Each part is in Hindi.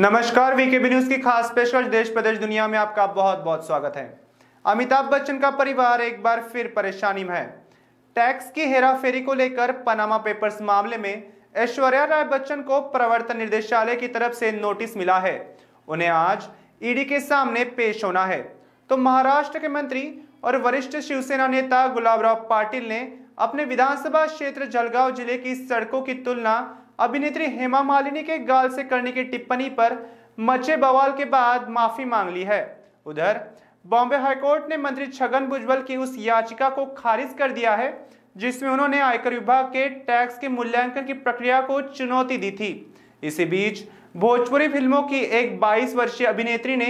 नमस्कार वीकेबी न्यूज की खास स्पेशल देश प्रदेश दुनिया में आपका बहुत बहुत स्वागत है अमिताभ बच्चन का परिवार एक बार फिर परेशानी में है टैक्स की हेराफेरी को लेकर पनामा पेपर्स मामले में ऐश्वर्या राय बच्चन को प्रवर्तन निदेशालय की तरफ से नोटिस मिला है उन्हें आज ईडी e के सामने पेश होना है तो महाराष्ट्र के मंत्री और वरिष्ठ शिवसेना नेता गुलाबराव पाटिल ने अपने विधानसभा क्षेत्र जलगांव जिले की सड़कों की तुलना अभिनेत्री हेमा मालिनी के गाल से करने की टिप्पणी पर मचे बवाल के बाद माफी मांग ली है उधर बॉम्बे हाईकोर्ट ने मंत्री छगन भुजबल की उस याचिका को खारिज कर दिया है जिसमें उन्होंने आयकर विभाग के टैक्स के मूल्यांकन की प्रक्रिया को चुनौती दी थी इसी बीच भोजपुरी फिल्मों की एक 22 वर्षीय अभिनेत्री ने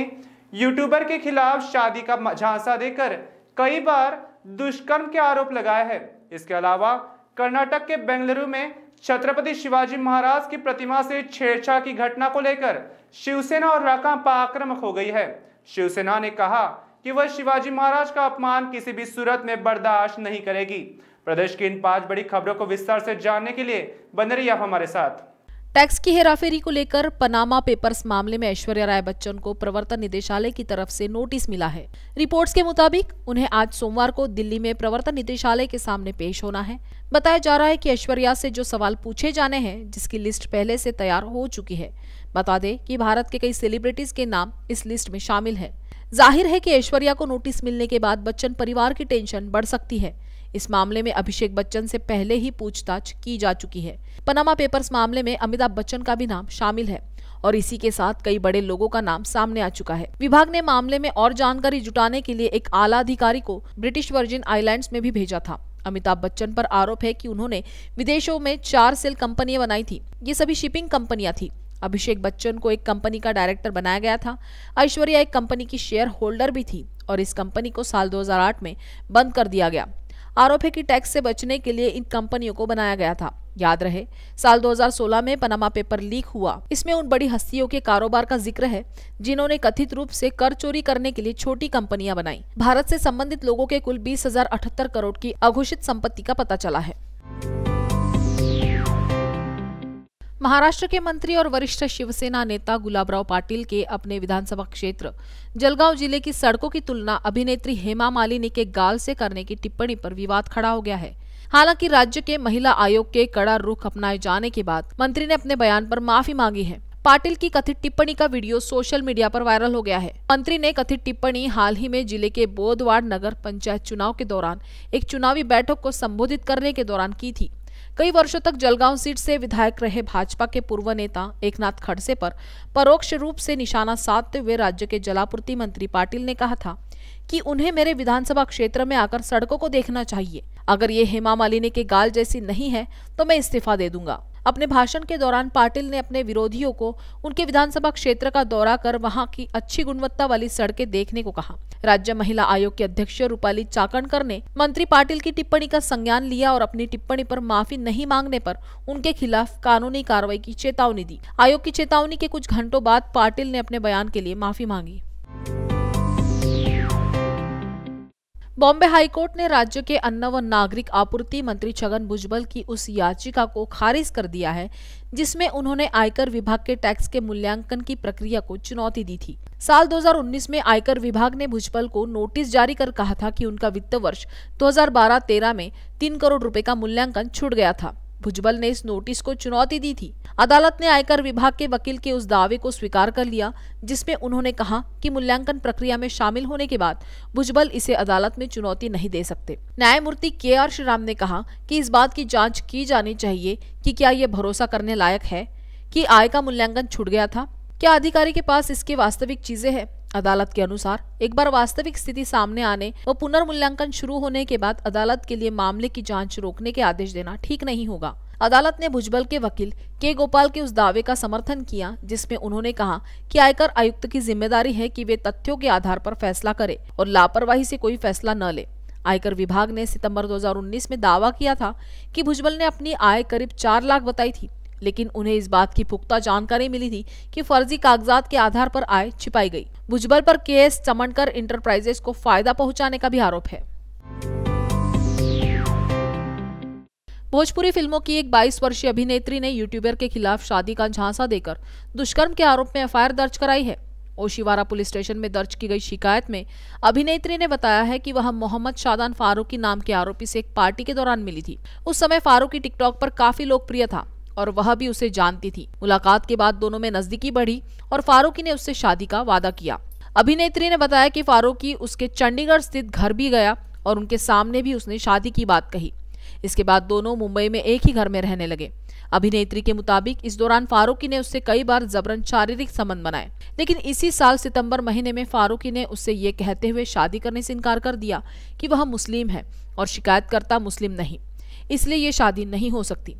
यूट्यूबर के खिलाफ शादी का झांसा देकर कई बार दुष्कर्म के आरोप लगाए हैं इसके अलावा कर्नाटक के बेंगलुरु में छत्रपति शिवाजी महाराज की प्रतिमा से छेड़छाड़ की घटना को लेकर शिवसेना और राकांपा आक्रमक हो गई है शिवसेना ने कहा कि वह शिवाजी महाराज का अपमान किसी भी सूरत में बर्दाश्त नहीं करेगी प्रदेश की इन पांच बड़ी खबरों को विस्तार से जानने के लिए बने रही आप हमारे साथ टैक्स की हेराफेरी को लेकर पनामा पेपर्स मामले में ऐश्वर्या राय बच्चन को प्रवर्तन निदेशालय की तरफ से नोटिस मिला है रिपोर्ट्स के मुताबिक उन्हें आज सोमवार को दिल्ली में प्रवर्तन निदेशालय के सामने पेश होना है बताया जा रहा है कि ऐश्वर्या से जो सवाल पूछे जाने हैं जिसकी लिस्ट पहले से तैयार हो चुकी है बता दें कि भारत के कई सेलिब्रिटीज के नाम इस लिस्ट में शामिल है जाहिर है कि ऐश्वर्या को नोटिस मिलने के बाद बच्चन परिवार की टेंशन बढ़ सकती है इस मामले में अभिषेक बच्चन से पहले ही पूछताछ की जा चुकी है पनामा पेपर्स मामले में अमिताभ बच्चन का भी नाम शामिल है और इसी के साथ कई बड़े लोगों का नाम सामने आ चुका है विभाग ने मामले में और जानकारी जुटाने के लिए एक आला अधिकारी को ब्रिटिश वर्जिन आईलैंड में भी भेजा था अमिताभ बच्चन पर आरोप है कि उन्होंने विदेशों में चार सेल कंपनियां बनाई थी ये सभी शिपिंग कंपनियां थी अभिषेक बच्चन को एक कंपनी का डायरेक्टर बनाया गया था ऐश्वर्या एक कंपनी की शेयर होल्डर भी थी और इस कंपनी को साल 2008 में बंद कर दिया गया आरोप है कि टैक्स से बचने के लिए इन कंपनियों को बनाया गया था याद रहे साल 2016 में पनामा पेपर लीक हुआ इसमें उन बड़ी हस्तियों के कारोबार का जिक्र है जिन्होंने कथित रूप से कर चोरी करने के लिए छोटी कंपनियां बनाई भारत से संबंधित लोगों के कुल बीस करोड़ की अघोषित संपत्ति का पता चला है महाराष्ट्र के मंत्री और वरिष्ठ शिवसेना नेता गुलाबराव पाटिल के अपने विधानसभा क्षेत्र जलगांव जिले की सड़कों की तुलना अभिनेत्री हेमा मालिनी के गाल से करने की टिप्पणी पर विवाद खड़ा हो गया है हालांकि राज्य के महिला आयोग के कड़ा रुख अपनाए जाने के बाद मंत्री ने अपने बयान पर माफी मांगी है पाटिल की कथित टिप्पणी का वीडियो सोशल मीडिया पर वायरल हो गया है मंत्री ने कथित टिप्पणी हाल ही में जिले के बोधवाड़ नगर पंचायत चुनाव के दौरान एक चुनावी बैठक को संबोधित करने के दौरान की थी कई वर्षों तक जलगांव सीट से विधायक रहे भाजपा के पूर्व नेता एकनाथ खड़से पर परोक्ष रूप से निशाना साधते हुए राज्य के जलापूर्ति मंत्री पाटिल ने कहा था कि उन्हें मेरे विधानसभा क्षेत्र में आकर सड़कों को देखना चाहिए अगर ये हेमा मालिनी के गाल जैसी नहीं है तो मैं इस्तीफा दे दूंगा अपने भाषण के दौरान पाटिल ने अपने विरोधियों को उनके विधानसभा क्षेत्र का दौरा कर वहां की अच्छी गुणवत्ता वाली सड़कें देखने को कहा राज्य महिला आयोग की अध्यक्ष रूपाली चाकणकर ने मंत्री पाटिल की टिप्पणी का संज्ञान लिया और अपनी टिप्पणी पर माफी नहीं मांगने पर उनके खिलाफ कानूनी कार्रवाई की चेतावनी दी आयोग की चेतावनी के कुछ घंटों बाद पाटिल ने अपने बयान के लिए माफी मांगी बॉम्बे हाईकोर्ट ने राज्य के अन्न व नागरिक आपूर्ति मंत्री छगन भुजबल की उस याचिका को खारिज कर दिया है जिसमें उन्होंने आयकर विभाग के टैक्स के मूल्यांकन की प्रक्रिया को चुनौती दी थी साल 2019 में आयकर विभाग ने भुजबल को नोटिस जारी कर कहा था कि उनका वित्त वर्ष 2012-13 में 3 करोड़ रुपए का मूल्यांकन छूट गया था भुजबल ने इस नोटिस को चुनौती दी थी अदालत ने आयकर विभाग के वकील के उस दावे को स्वीकार कर लिया जिसमें उन्होंने कहा कि मूल्यांकन प्रक्रिया में शामिल होने के बाद भुजबल इसे अदालत में चुनौती नहीं दे सकते न्यायमूर्ति के आर श्रीराम ने कहा कि इस बात की जाँच की जानी चाहिए कि क्या यह भरोसा करने लायक है कि आय का मूल्यांकन छूट गया था क्या अधिकारी के पास इसके वास्तविक चीजें हैं अदालत के अनुसार एक बार वास्तविक स्थिति सामने आने व पुनर्मूल्यांकन शुरू होने के बाद अदालत के लिए मामले की जांच रोकने के आदेश देना ठीक नहीं होगा अदालत ने भुजबल के वकील के गोपाल के उस दावे का समर्थन किया जिसमें उन्होंने कहा कि आयकर आयुक्त की जिम्मेदारी है कि वे तथ्यों के आधार पर फैसला करे और लापरवाही से कोई फैसला न ले आयकर विभाग ने सितंबर 2019 में दावा किया था कि भुजबल ने अपनी आय करीब चार लाख बताई थी लेकिन उन्हें इस बात की पुख्ता जानकारी मिली थी कि फर्जी कागजात के आधार पर आय छिपाई गई भुजबल पर केस चमनकर इंटरप्राइजेस को फायदा पहुंचाने का भी आरोप है भोजपुरी फिल्मों की एक 22 वर्षीय अभिनेत्री ने यूट्यूबर के खिलाफ शादी का झांसा देकर दुष्कर्म के आरोप में एफ दर्ज कराई है ओशिवारा पुलिस स्टेशन में दर्ज की गई शिकायत में अभिनेत्री ने बताया है कि वह मोहम्मद शादान फारूकी नाम के आरोपी से एक पार्टी के दौरान मिली थी उस समय फारूकी टिकटॉक पर काफी लोकप्रिय था और वह भी उसे जानती थी मुलाकात के बाद दोनों में नजदीकी बढ़ी और फारूकी ने उससे शादी का वादा किया अभिनेत्री ने बताया कि फारूकी उसके चंडीगढ़ स्थित घर भी गया और उनके सामने भी उसने शादी की बात कही इसके बाद दोनों मुंबई में एक ही घर में रहने लगे अभिनेत्री के मुताबिक इस दौरान फारूकी ने उससे कई बार जबरन शारीरिक संबंध बनाए लेकिन इसी साल सितंबर महीने में फारूकी ने उससे ये कहते हुए शादी करने से इनकार कर दिया कि वह मुस्लिम है और शिकायतकर्ता मुस्लिम नहीं इसलिए ये शादी नहीं हो सकती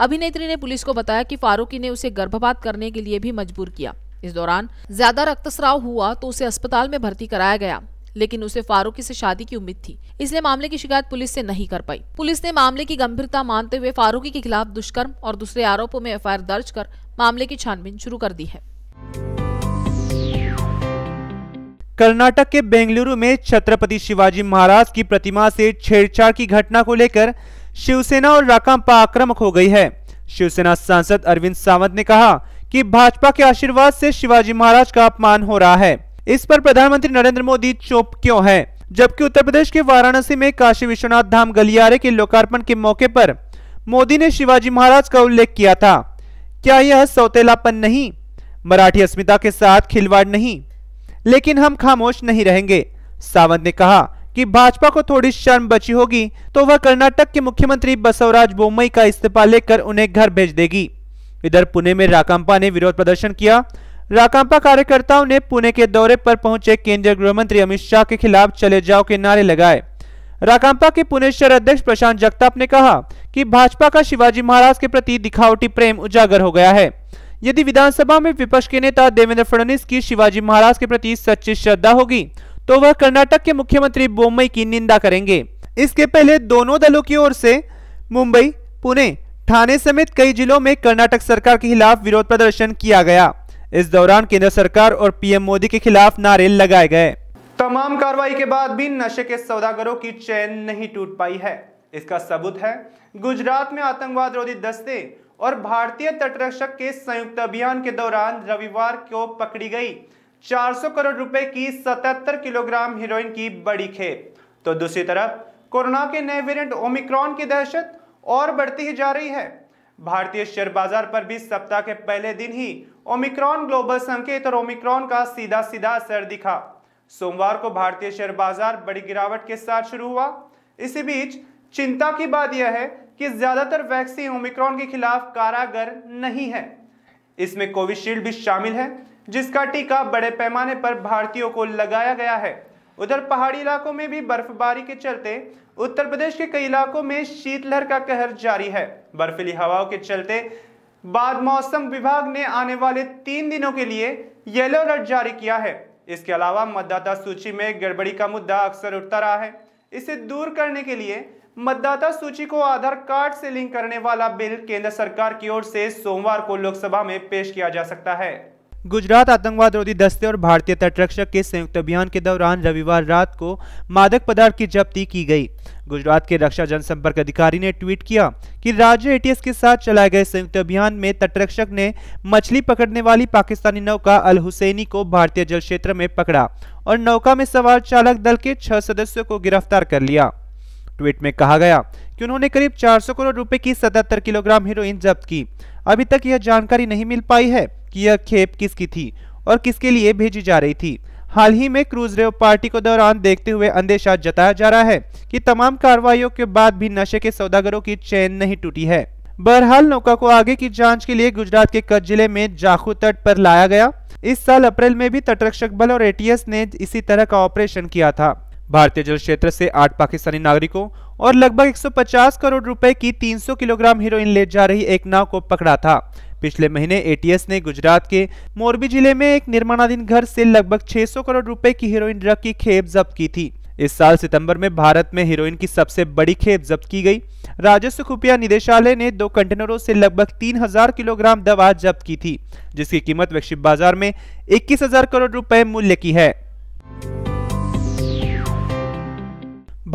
अभिनेत्री ने पुलिस को बताया कि फारूकी ने उसे गर्भपात करने के लिए भी मजबूर किया इस दौरान ज्यादा रक्तस्राव हुआ तो उसे अस्पताल में भर्ती कराया गया लेकिन उसे फारूकी से शादी की उम्मीद थी इसलिए मामले की शिकायत पुलिस से नहीं कर पाई पुलिस ने मामले की गंभीरता मानते हुए फारूकी के खिलाफ दुष्कर्म और दूसरे आरोपों में एफ दर्ज कर मामले की छानबीन शुरू कर दी है कर्नाटक के बेंगलुरु में छत्रपति शिवाजी महाराज की प्रतिमा से छेड़छाड़ की घटना को लेकर शिवसेना और राकांपा आक्रामक हो गई है शिवसेना सांसद अरविंद सावंत ने कहा कि भाजपा के आशीर्वाद से शिवाजी महाराज का अपमान हो रहा है इस पर प्रधानमंत्री नरेंद्र मोदी चुप क्यों है जबकि उत्तर प्रदेश के वाराणसी में काशी विश्वनाथ धाम गलियारे के लोकार्पण के मौके पर मोदी ने शिवाजी महाराज का उल्लेख किया था क्या यह सौतेलापन नहीं मराठी अस्मिता के साथ खिलवाड़ नहीं लेकिन हम खामोश नहीं रहेंगे सावंत ने कहा कि भाजपा को थोड़ी शर्म बची होगी तो वह कर्नाटक के मुख्यमंत्री बसवराज बोमई का इस्तीफा लेकर उन्हें घर भेज देगी इधर पुणे में राकांपा ने विरोध प्रदर्शन किया राकांपा कार्यकर्ताओं ने पुणे के दौरे पर पहुंचे केंद्रीय गृह मंत्री अमित शाह के खिलाफ चले जाओ के नारे लगाए राकांपा के पुणे शहर अध्यक्ष प्रशांत जगताप ने कहा कि भाजपा का शिवाजी महाराज के प्रति दिखावटी प्रेम उजागर हो गया है यदि विधानसभा में विपक्ष के नेता देवेंद्र फडणवीस की शिवाजी महाराज के प्रति सच्ची श्रद्धा होगी तो वह कर्नाटक के मुख्यमंत्री बोम्बई की निंदा करेंगे इसके पहले दोनों दलों की ओर से मुंबई पुणे थाने समेत कई जिलों में कर्नाटक सरकार के खिलाफ विरोध प्रदर्शन किया गया इस दौरान केंद्र सरकार और पीएम मोदी के खिलाफ नारे लगाए गए तमाम कार्रवाई के बाद भी नशे के सौदागरों की चैन नहीं टूट पाई है इसका सबूत है गुजरात में आतंकवाद रोधी दस्ते और भारतीय तटरक्षक के संयुक्त अभियान के दौरान रविवार को पकड़ी गई 400 करोड़ रुपए की 77 किलोग्राम हीरोइन की बड़ी खेप तो दूसरी तरफ कोरोना के नए वेरिएंट ओमिक्रॉन की दहशत और बढ़ती ही जा रही है भारतीय शेयर बाजार पर भी सप्ताह के पहले दिन ही ओमिक्रॉन ग्लोबल संकेत और ओमिक्रॉन का सीधा सीधा असर दिखा सोमवार को भारतीय शेयर बाजार बड़ी गिरावट के साथ शुरू हुआ इसी बीच चिंता की बात यह है कि ज्यादातर वैक्सीन ओमिक्रॉन के खिलाफ कारागर नहीं है इसमें कोविशील्ड भी शामिल है जिसका टीका बड़े पैमाने पर भारतीयों को लगाया गया है उधर पहाड़ी इलाकों में भी बर्फबारी के चलते उत्तर प्रदेश के कई इलाकों में शीतलहर का कहर जारी है बर्फीली हवाओं के चलते बाद मौसम विभाग ने आने वाले तीन दिनों के लिए येलो अलर्ट जारी किया है इसके अलावा मतदाता सूची में गड़बड़ी का मुद्दा अक्सर उठता रहा है इसे दूर करने के लिए मतदाता सूची को आधार कार्ड से लिंक करने वाला बिल केंद्र सरकार की ओर से सोमवार को लोकसभा में पेश किया जा सकता है गुजरात आतंकवाद रोधी दस्ते और भारतीय तटरक्षक के संयुक्त अभियान के दौरान रविवार रात को मादक पदार्थ की जब्ती की गई गुजरात के रक्षा जनसंपर्क अधिकारी ने ट्वीट किया कि राज्य एटीएस के साथ चलाए गए संयुक्त अभियान में तटरक्षक ने मछली पकड़ने वाली पाकिस्तानी नौका अल हुसैनी को भारतीय जल क्षेत्र में पकड़ा और नौका में सवार चालक दल के छह सदस्यों को गिरफ्तार कर लिया ट्वीट में कहा गया कि उन्होंने करीब 400 करोड़ रुपए की 77 किलोग्राम हीरोइन जब्त की अभी तक यह जानकारी नहीं मिल पाई है कि यह खेप किसकी थी और किसके लिए भेजी जा रही थी हाल ही में क्रूज रेव पार्टी को दौरान देखते हुए अंदेशा जताया जा रहा है कि तमाम कार्रवाइयों के बाद भी नशे के सौदागरों की चैन नहीं टूटी है बहरहाल नौका को आगे की जांच के लिए गुजरात के कच्छ जिले में जाखू तट पर लाया गया इस साल अप्रैल में भी तटरक्षक बल और एटीएस ने इसी तरह का ऑपरेशन किया था भारतीय जल क्षेत्र से आठ पाकिस्तानी नागरिकों और लगभग 150 करोड़ रुपए की 300 किलोग्राम हीरोइन ले जा रही एक नाव को पकड़ा था पिछले महीने एटीएस ने गुजरात के मोरबी जिले में एक निर्माणाधीन घर से लगभग 600 करोड़ रुपए की हीरोइन ड्रग की खेप जब्त की थी इस साल सितंबर में भारत में हीरोइन की सबसे बड़ी खेप जब्त की गई राजस्व खुफिया निदेशालय ने दो कंटेनरों से लगभग 3000 किलोग्राम दवा जब्त की थी जिसकी कीमत वैश्विक बाजार में 21000 करोड़ रुपए मूल्य की है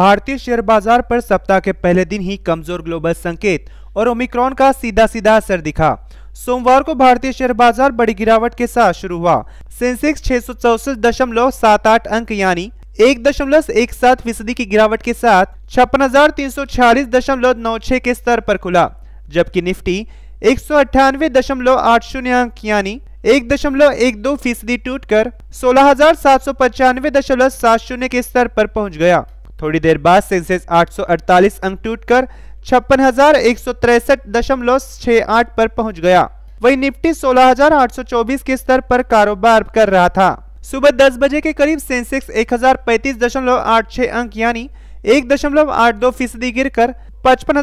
भारतीय शेयर बाजार पर सप्ताह के पहले दिन ही कमजोर ग्लोबल संकेत और ओमिक्रॉन का सीधा सीधा असर दिखा सोमवार को भारतीय शेयर बाजार बड़ी गिरावट के साथ शुरू हुआ सेंसेक्स छह अंक यानी एक दशमलव एक सात फीसदी की गिरावट के साथ छप्पन हजार तीन सौ छियालीस दशमलव नौ छह के स्तर पर खुला जबकि निफ्टी एक सौ अट्ठानवे दशमलव आठ शून्य अंक यानी एक दशमलव एक दो फीसदी टूट कर सोलह हजार सात सौ पचानवे दशमलव सात शून्य के स्तर पर पहुंच गया थोड़ी देर बाद सेंसेक्स आठ सौ अड़तालीस अंक टूट कर छप्पन हजार एक सौ तिरसठ दशमलव छह आठ पर पहुंच गया वही निफ्टी 16,824 के स्तर पर कारोबार कर रहा था सुबह 10 बजे के करीब सेंसेक्स एक अंक यानी एक दशमलव आठ दो फीसदी गिर कर पचपन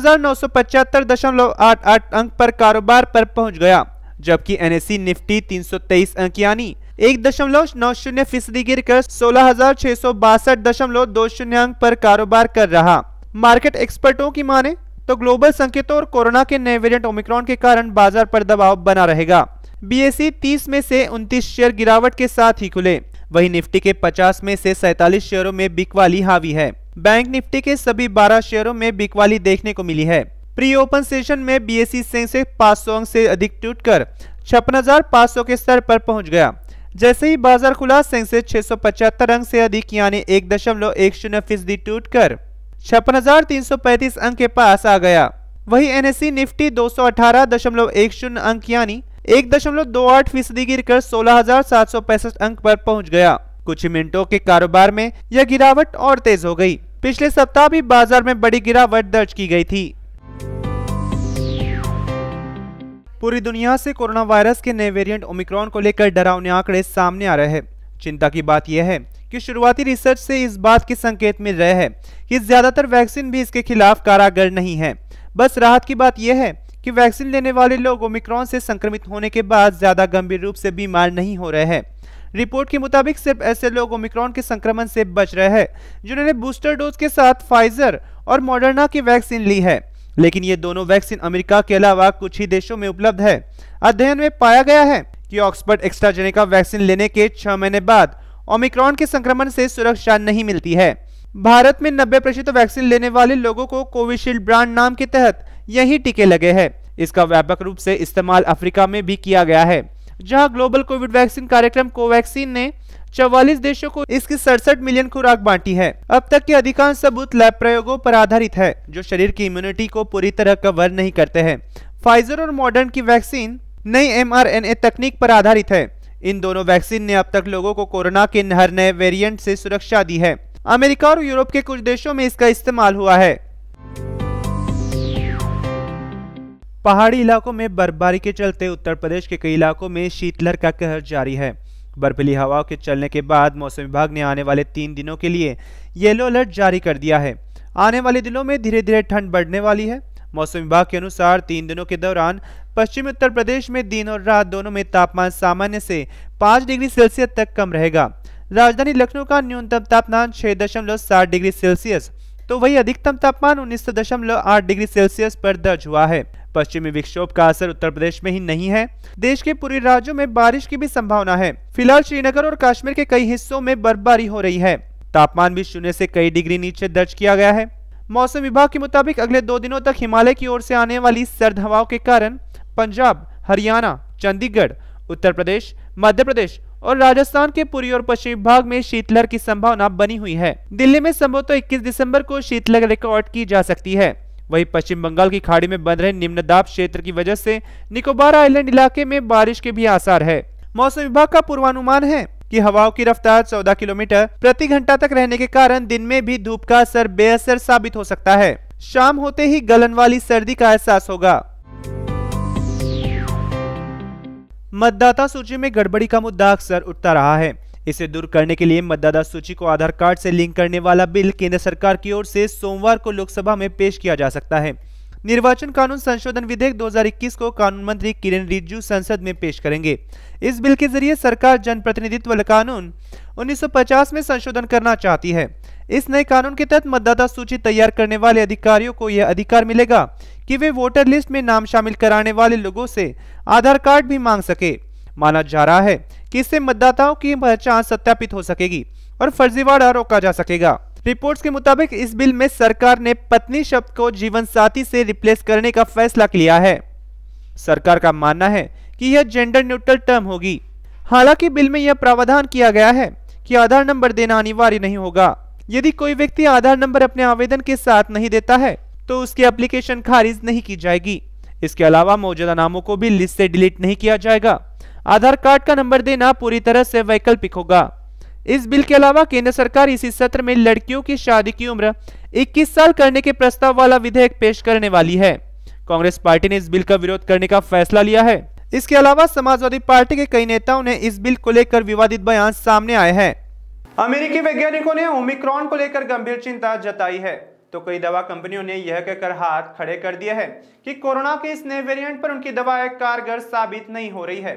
अंक पर कारोबार पर पहुंच गया जबकि एनएससी निफ्टी 323 अंक यानी एक दशमलव नौ शून्य फीसदी गिर कर सोलह हजार छह सौ बासठ दशमलव दो शून्य अंक पर कारोबार कर रहा मार्केट एक्सपर्टों की माने तो ग्लोबल संकेतों और कोरोना के नए वेरिएंट ओमिक्रॉन के कारण बाजार पर दबाव बना रहेगा बीएसई 30 में से 29 शेयर गिरावट के साथ ही खुले वहीं निफ्टी के 50 में से 47 शेयरों में बिकवाली हावी है बैंक निफ्टी के सभी 12 शेयरों में बिकवाली देखने को मिली है प्री ओपन सेशन में बीएसई सेंसेक्स पाँच सौ अंक से अधिक टूट छप्पन के स्तर पर पहुँच गया जैसे ही बाजार खुला सेंसेक्स छह सौ अंक से अधिक यानी एक दशमलव एक शून्य फीसदी टूट कर छप्पन अंक के पास आ गया वही एनएससी निफ्टी 218.10 अंक यानी एक दशमलव दो आठ फीसदी गिर कर सोलह अंक पर पहुंच गया कुछ मिनटों के कारोबार में यह गिरावट और तेज हो गई पिछले सप्ताह भी बाजार में बड़ी गिरावट दर्ज की गई थी पूरी दुनिया से कोरोना वायरस के नए वेरिएंट ओमिक्रॉन को लेकर डरावने आंकड़े सामने आ रहे हैं चिंता की बात यह है कि शुरुआती रिसर्च से इस बात के संकेत मिल रहे हैं कि ज़्यादातर वैक्सीन भी इसके खिलाफ कारागर नहीं है बस राहत की बात यह है कि वैक्सीन लेने वाले लोग ओमिक्रॉन से संक्रमित होने के बाद ज़्यादा गंभीर रूप से बीमार नहीं हो रहे हैं रिपोर्ट के मुताबिक सिर्फ ऐसे लोग ओमिक्रॉन के संक्रमण से बच रहे हैं जिन्होंने बूस्टर डोज के साथ फाइजर और मॉडर्ना की वैक्सीन ली है लेकिन ये दोनों वैक्सीन अमेरिका के अलावा कुछ ही देशों में उपलब्ध है अध्ययन में पाया गया है कि ऑक्सफर्ड एक्स्ट्राजेनिका वैक्सीन लेने के छह महीने बाद ओमिक्रॉन के संक्रमण से सुरक्षा नहीं मिलती है भारत में नब्बे प्रतिशत वैक्सीन लेने वाले लोगों को कोविशील्ड ब्रांड नाम के तहत यही टीके लगे हैं इसका व्यापक रूप से इस्तेमाल अफ्रीका में भी किया गया है जहां ग्लोबल कोविड वैक्सीन कार्यक्रम कोवैक्सीन ने चौवालीस देशों को इसकी सड़सठ मिलियन खुराक बांटी है अब तक के अधिकांश सबूत लैब प्रयोगों पर आधारित है जो शरीर की इम्यूनिटी को पूरी तरह कवर नहीं करते हैं फाइजर और मॉडर्न की वैक्सीन नई एमआरएनए तकनीक पर आधारित है इन दोनों वैक्सीन ने अब तक लोगों को कोरोना के हर नए वेरियंट से सुरक्षा दी है अमेरिका और यूरोप के कुछ देशों में इसका इस्तेमाल हुआ है पहाड़ी इलाकों में बर्फबारी के चलते उत्तर प्रदेश के कई इलाकों में शीतलहर का कहर जारी है बर्फीली हवाओं के चलने के बाद मौसम विभाग ने आने वाले तीन दिनों के लिए येलो अलर्ट जारी कर दिया है आने वाले दिनों में धीरे धीरे ठंड बढ़ने वाली है मौसम विभाग के अनुसार तीन दिनों के दौरान पश्चिमी उत्तर प्रदेश में दिन और रात दोनों में तापमान सामान्य से पाँच डिग्री सेल्सियस तक कम रहेगा राजधानी लखनऊ का न्यूनतम तापमान छः दशमलव सात डिग्री सेल्सियस तो वही अधिकतम तापमान उन्नीस दशमलव आठ डिग्री सेल्सियस पर दर्ज हुआ है पश्चिमी विक्षोभ का असर उत्तर प्रदेश में ही नहीं है देश के पूरे राज्यों में बारिश की भी संभावना है फिलहाल श्रीनगर और कश्मीर के कई हिस्सों में बर्फबारी हो रही है तापमान भी शून्य से कई डिग्री नीचे दर्ज किया गया है मौसम विभाग के मुताबिक अगले दो दिनों तक हिमालय की ओर से आने वाली सर्द हवाओं के कारण पंजाब हरियाणा चंडीगढ़ उत्तर प्रदेश मध्य प्रदेश और राजस्थान के पूर्वी और पश्चिमी भाग में शीतलहर की संभावना बनी हुई है दिल्ली में संभवतः 21 दिसंबर को शीतलहर रिकॉर्ड की जा सकती है वहीं पश्चिम बंगाल की खाड़ी में बन रहे निम्न दाब क्षेत्र की वजह से निकोबार आइलैंड इलाके में बारिश के भी आसार है मौसम विभाग का पूर्वानुमान है कि हवाओं की रफ्तार 14 किलोमीटर प्रति घंटा तक रहने के कारण दिन में भी धूप का असर बेअसर साबित हो सकता है शाम होते ही गलन वाली सर्दी का एहसास होगा मतदाता सूची में गड़बड़ी का मुद्दा अक्सर उठता रहा है इसे दूर करने के लिए मतदाता सूची को आधार कार्ड से लिंक करने वाला बिल केंद्र सरकार की ओर से सोमवार को लोकसभा में पेश किया जा सकता है निर्वाचन कानून संशोधन विधेयक 2021 को कानून मंत्री किरेन रिजिजू संसद में पेश करेंगे इस बिल के जरिए सरकार जनप्रतिनिधित्व कानून 1950 में संशोधन करना चाहती है इस नए कानून के तहत मतदाता सूची तैयार करने वाले अधिकारियों को यह अधिकार मिलेगा कि वे वोटर लिस्ट में नाम शामिल कराने वाले लोगों से आधार कार्ड भी मांग सके माना जा रहा है कि इससे मतदाताओं की पहचान सत्यापित हो सकेगी और फर्जीवाड़ा रोका जा सकेगा रिपोर्ट्स के मुताबिक इस बिल में सरकार ने पत्नी शब्द को जीवन साथी से रिप्लेस करने का फैसला लिया है सरकार का मानना है कि यह जेंडर न्यूट्रल टर्म होगी हालांकि बिल में यह प्रावधान किया गया है कि आधार नंबर देना अनिवार्य नहीं होगा यदि कोई व्यक्ति आधार नंबर अपने आवेदन के साथ नहीं देता है तो उसकी एप्लीकेशन खारिज नहीं की जाएगी इसके अलावा मौजूदा नामों को भी लिस्ट से डिलीट नहीं किया जाएगा आधार कार्ड का नंबर देना पूरी तरह से वैकल्पिक होगा इस बिल के अलावा केंद्र सरकार इसी सत्र में लड़कियों की शादी की उम्र 21 साल करने के प्रस्ताव वाला विधेयक पेश करने वाली है कांग्रेस पार्टी ने इस बिल का विरोध करने का फैसला लिया है इसके अलावा समाजवादी पार्टी के कई नेताओं ने इस बिल को लेकर विवादित बयान सामने आए हैं अमेरिकी वैज्ञानिकों ने ओमिक्रॉन को लेकर गंभीर चिंता जताई है तो कई दवा कंपनियों ने यह कहकर हाथ खड़े कर दिया है कि कोरोना के इस नए वेरिएंट पर उनकी दवाएं कारगर साबित नहीं हो रही है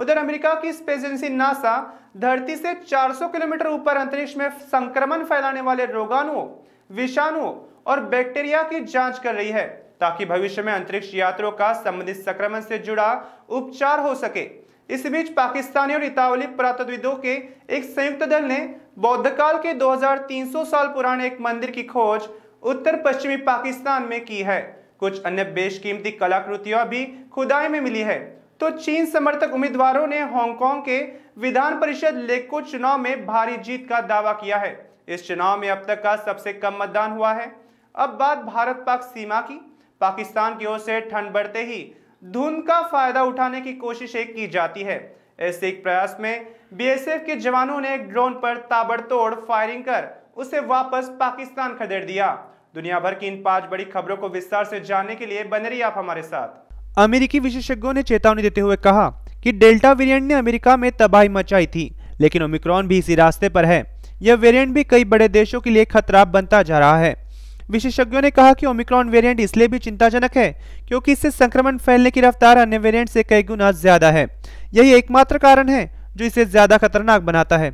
उधर अमेरिका की स्पेस एजेंसी नासा धरती से 400 किलोमीटर ऊपर अंतरिक्ष में संक्रमण फैलाने वाले रोगाणुओं विषाणुओं और बैक्टीरिया की जांच कर रही है ताकि भविष्य में अंतरिक्ष यात्रियों का संबंधित संक्रमण से जुड़ा उपचार हो सके इस बीच पाकिस्तानी और इतावली पुरातत्वविदों के एक संयुक्त दल ने बौद्ध काल के 2300 साल पुराने एक मंदिर की खोज उत्तर पश्चिमी पाकिस्तान में की है कुछ अन्य बेशकीमती कलाकृतियां भी खुदाई में मिली है तो चीन समर्थक उम्मीदवारों ने हांगकांग के विधान परिषद लेको चुनाव में भारी जीत का दावा किया है इस चुनाव में अब तक का सबसे कम मतदान हुआ है अब बात भारत पाक सीमा की पाकिस्तान की ओर से ठंड बढ़ते ही धुंध का फायदा उठाने की कोशिश एक की जाती है ऐसे एक प्रयास में बीएसएफ के जवानों ने ड्रोन पर ताबड़तोड़ फायरिंग कर उसे वापस पाकिस्तान खदेड़ दिया दुनिया भर की इन पांच बड़ी खबरों को विस्तार से जानने के लिए बने रहिए आप हमारे साथ अमेरिकी विशेषज्ञों ने चेतावनी देते हुए कहा कि डेल्टा वेरिएंट ने अमेरिका में तबाही मचाई थी लेकिन ओमिक्रॉन भी इसी रास्ते पर है यह वेरिएंट भी कई बड़े देशों के लिए खतरा बनता जा रहा है विशेषज्ञों ने कहा कि ओमिक्रॉन वेरिएंट इसलिए भी चिंताजनक है क्योंकि इससे संक्रमण फैलने की रफ्तार अन्य वेरिएंट से कई गुना ज्यादा है यही एकमात्र कारण है जो इसे ज्यादा खतरनाक बनाता है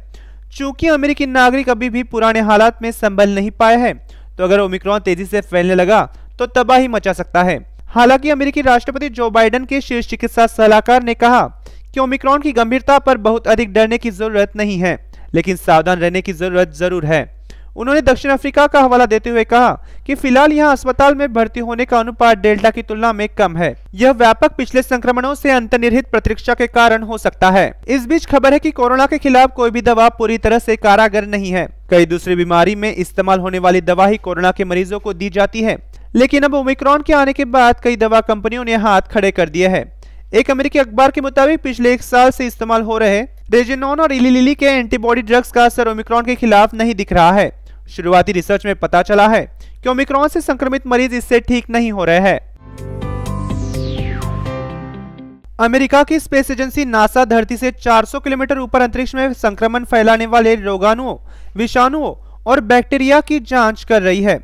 चूंकि अमेरिकी नागरिक अभी भी पुराने हालात में संभल नहीं पाए हैं तो अगर ओमिक्रॉन तेजी से फैलने लगा तो तबाही मचा सकता है हालांकि अमेरिकी राष्ट्रपति जो बाइडन के शीर्ष चिकित्सा सलाहकार ने कहा कि ओमिक्रॉन की गंभीरता पर बहुत अधिक डरने की जरूरत नहीं है लेकिन सावधान रहने की जरूरत जरूर है उन्होंने दक्षिण अफ्रीका का हवाला देते हुए कहा कि फिलहाल यहां अस्पताल में भर्ती होने का अनुपात डेल्टा की तुलना में कम है यह व्यापक पिछले संक्रमणों से अंतर्निहित प्रतीक्षा के कारण हो सकता है इस बीच खबर है कि कोरोना के खिलाफ कोई भी दवा पूरी तरह से कारागर नहीं है कई दूसरी बीमारी में इस्तेमाल होने वाली दवा ही कोरोना के मरीजों को दी जाती है लेकिन अब ओमिक्रॉन के आने के बाद कई दवा कंपनियों ने हाथ खड़े कर दिया है एक अमेरिकी अखबार के मुताबिक पिछले एक साल से इस्तेमाल हो रहे रेजेनॉन और इलीलिली के एंटीबॉडी ड्रग्स का असर ओमिक्रॉन के खिलाफ नहीं दिख रहा है शुरुआती रिसर्च में पता चला है कि ओमिक्रॉन से संक्रमित मरीज इससे ठीक नहीं हो रहे हैं अमेरिका की स्पेस एजेंसी नासा धरती से 400 किलोमीटर ऊपर अंतरिक्ष में संक्रमण फैलाने वाले रोगाणुओं विषाणुओं और बैक्टीरिया की जांच कर रही है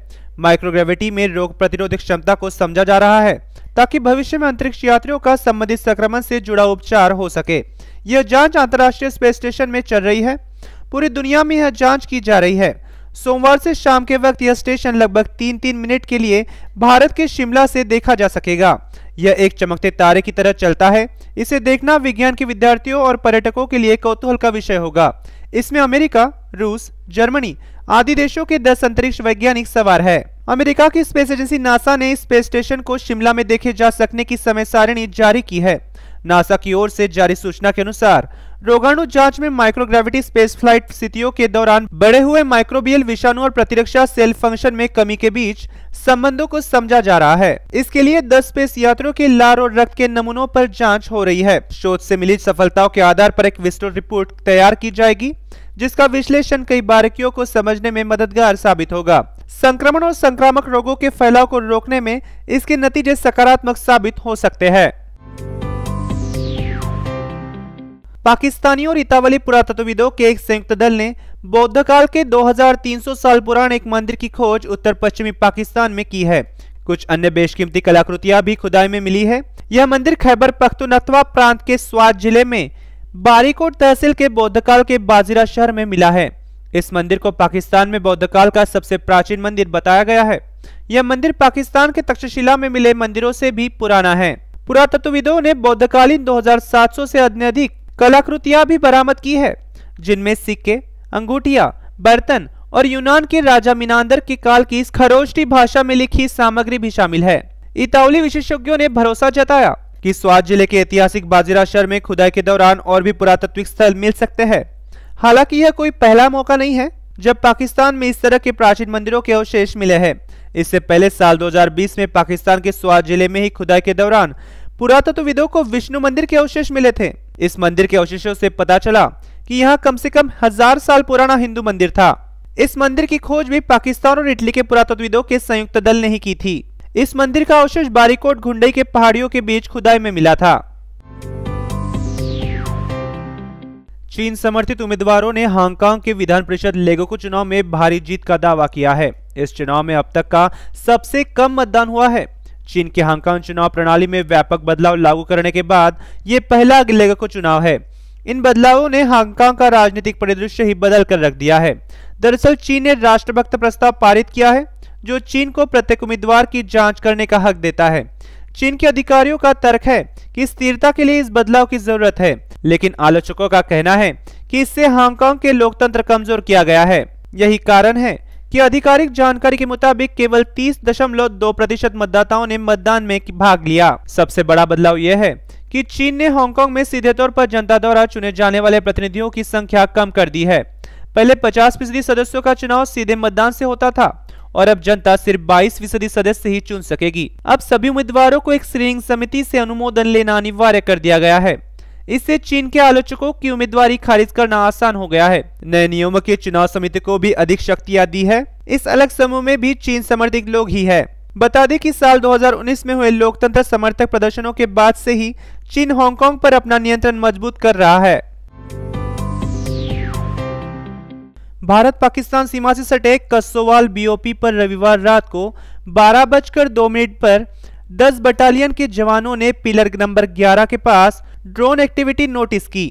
माइक्रोग्रेविटी में रोग प्रतिरोधक क्षमता को समझा जा रहा है ताकि भविष्य में अंतरिक्ष यात्रियों का संबंधित संक्रमण से जुड़ा उपचार हो सके यह जांच अंतर्राष्ट्रीय स्पेस स्टेशन में चल रही है पूरी दुनिया में यह जांच की जा रही है सोमवार से शाम के वक्त यह स्टेशन लगभग तीन तीन मिनट के लिए भारत के शिमला से देखा जा सकेगा यह एक चमकते तारे की तरह चलता है इसे देखना विज्ञान के विद्यार्थियों और पर्यटकों के लिए कौतूहल का विषय होगा इसमें अमेरिका रूस जर्मनी आदि देशों के दस अंतरिक्ष वैज्ञानिक सवार है अमेरिका की स्पेस एजेंसी नासा ने स्पेस स्टेशन को शिमला में देखे जा सकने की समय सारिणी जारी की है नासा की ओर से जारी सूचना के अनुसार रोगाणु जांच में माइक्रोग्रेविटी स्पेस फ्लाइट स्थितियों के दौरान बढ़े हुए माइक्रोबियल विषाणु और प्रतिरक्षा सेल फंक्शन में कमी के बीच संबंधों को समझा जा रहा है इसके लिए 10 स्पेस यात्रियों के लार और रक्त के नमूनों पर जांच हो रही है शोध से मिली सफलताओं के आधार पर एक विस्तृत रिपोर्ट तैयार की जाएगी जिसका विश्लेषण कई बारीकियों को समझने में मददगार साबित होगा संक्रमण और संक्रामक रोगों के फैलाव को रोकने में इसके नतीजे सकारात्मक साबित हो सकते हैं पाकिस्तानी और इतावली पुरातत्वविदों के एक संयुक्त दल ने बौद्ध काल के 2300 साल पुराने एक मंदिर की खोज उत्तर पश्चिमी पाकिस्तान में की है कुछ अन्य बेशकीमती कलाकृतियां भी खुदाई में मिली है यह मंदिर खैबर पख्तुनख्वा प्रांत के स्वाद जिले में बारीकोट तहसील के बौद्धकाल के बाजीरा शहर में मिला है इस मंदिर को पाकिस्तान में बौद्धकाल का सबसे प्राचीन मंदिर बताया गया है यह मंदिर पाकिस्तान के तक्षशिला में मिले मंदिरों से भी पुराना है पुरातत्वविदों ने बौद्धकालीन 2700 से अधिक कलाकृतियां भी बरामद की है जिनमें सिक्के अंगूठिया बर्तन और यूनान के राजा मीनांदर के काल की खरोष्टी भाषा में लिखी सामग्री भी शामिल है इतावली विशेषज्ञों ने भरोसा जताया कि स्वाद जिले के ऐतिहासिक बाजीरा शहर में खुदाई के दौरान और भी पुरातत्विक स्थल मिल सकते हैं हालांकि यह कोई पहला मौका नहीं है जब पाकिस्तान में इस तरह के प्राचीन मंदिरों के अवशेष मिले हैं इससे पहले साल 2020 में पाकिस्तान के स्वाद जिले में ही खुदाई के दौरान पुरातत्वविदों को विष्णु मंदिर के अवशेष मिले थे इस मंदिर के अवशेषों से पता चला कि यहाँ कम से कम हजार साल पुराना हिंदू मंदिर था इस मंदिर की खोज भी पाकिस्तान और इटली के पुरातत्वविदों के संयुक्त दल ने ही की थी इस मंदिर का अवशेष बारीकोट घुंडई के पहाड़ियों के बीच खुदाई में मिला था चीन समर्थित उम्मीदवारों ने हांगकांग के विधान परिषद लेगो को चुनाव में भारी जीत का दावा किया है इस चुनाव में अब तक का सबसे कम मतदान हुआ है चीन के हांगकांग चुनाव प्रणाली में व्यापक बदलाव लागू करने के बाद ये पहला लेगो को चुनाव है इन बदलावों ने हांगकांग का राजनीतिक परिदृश्य ही बदल कर रख दिया है दरअसल चीन ने राष्ट्रभक्त प्रस्ताव पारित किया है जो चीन को प्रत्येक उम्मीदवार की जांच करने का हक देता है चीन के अधिकारियों का तर्क है कि स्थिरता के लिए इस बदलाव की जरूरत है लेकिन आलोचकों का कहना है कि इससे हांगकांग के लोकतंत्र कमजोर किया गया है यही कारण है कि आधिकारिक जानकारी के मुताबिक केवल तीस दशमलव दो प्रतिशत मतदाताओं ने मतदान में भाग लिया सबसे बड़ा बदलाव यह है कि चीन ने हांगकांग में सीधे तौर पर जनता द्वारा चुने जाने वाले प्रतिनिधियों की संख्या कम कर दी है पहले 50 फीसदी सदस्यों का चुनाव सीधे मतदान से होता था और अब जनता सिर्फ बाईस फीसदी सदस्य ही चुन सकेगी अब सभी उम्मीदवारों को एक स्क्रीनिंग समिति से अनुमोदन लेना अनिवार्य कर दिया गया है इससे चीन के आलोचकों की उम्मीदवारी खारिज करना आसान हो गया है नए नियमों के चुनाव समिति को भी अधिक शक्तियाँ दी है इस अलग समूह में भी चीन समर्थित लोग ही है बता दें कि साल 2019 में हुए लोकतंत्र समर्थक प्रदर्शनों के बाद से ही चीन हांगकांग पर अपना नियंत्रण मजबूत कर रहा है भारत पाकिस्तान सीमा से सटे कस्सोवाल बीओपी पर रविवार रात को बारह बजकर दो मिनट पर 10 बटालियन के जवानों ने पिलर नंबर 11 के पास ड्रोन एक्टिविटी नोटिस की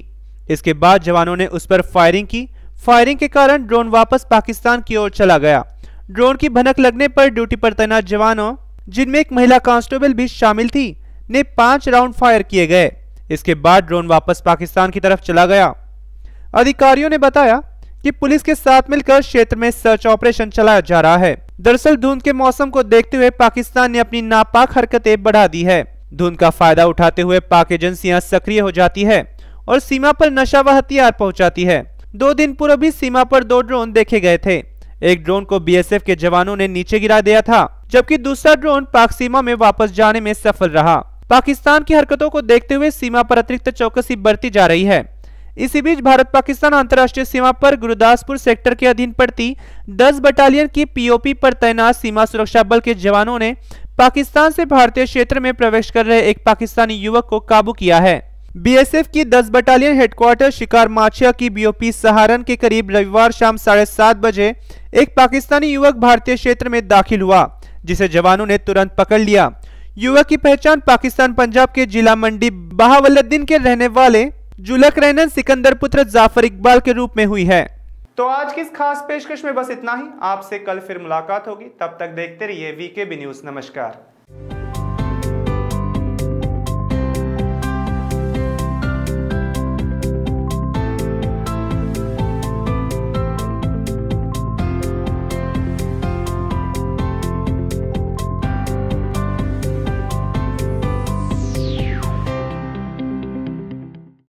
इसके बाद जवानों ने उस पर फायरिंग की फायरिंग के कारण ड्रोन वापस पाकिस्तान की ओर चला गया ड्रोन की भनक लगने पर ड्यूटी पर तैनात जवानों जिनमें एक महिला कांस्टेबल भी शामिल थी ने पांच राउंड फायर किए गए इसके बाद ड्रोन वापस पाकिस्तान की तरफ चला गया अधिकारियों ने बताया कि पुलिस के साथ मिलकर क्षेत्र में सर्च ऑपरेशन चलाया जा रहा है दरअसल धुंध के मौसम को देखते हुए पाकिस्तान ने अपनी नापाक हरकतें बढ़ा दी है धुंध का फायदा उठाते हुए पाक एजेंसियां सक्रिय हो जाती है और सीमा पर नशा व हथियार पहुंचाती है दो दिन पूर्व भी सीमा पर दो ड्रोन देखे गए थे एक ड्रोन को बीएसएफ के जवानों ने नीचे गिरा दिया था जबकि दूसरा ड्रोन पाक सीमा में वापस जाने में सफल रहा पाकिस्तान की हरकतों को देखते हुए सीमा पर अतिरिक्त चौकसी बरती जा रही है इसी बीच भारत पाकिस्तान अंतर्राष्ट्रीय सीमा पर गुरुदासपुर सेक्टर के अधीन पड़ती 10 बटालियन की पीओपी पर तैनात सीमा सुरक्षा बल के जवानों ने पाकिस्तान से भारतीय क्षेत्र में प्रवेश कर रहे एक पाकिस्तानी युवक को काबू किया है बीएसएफ की 10 बटालियन हेडक्वार्टर शिकार माछिया की बीओपी सहारन के करीब रविवार शाम साढ़े सात बजे एक पाकिस्तानी युवक भारतीय क्षेत्र में दाखिल हुआ जिसे जवानों ने तुरंत पकड़ लिया युवक की पहचान पाकिस्तान पंजाब के जिला मंडी बहावलद्दीन के रहने वाले जुलक रैनन सिकंदर पुत्र जाफर इकबाल के रूप में हुई है तो आज की इस खास पेशकश में बस इतना ही आपसे कल फिर मुलाकात होगी तब तक देखते रहिए वीके बी न्यूज नमस्कार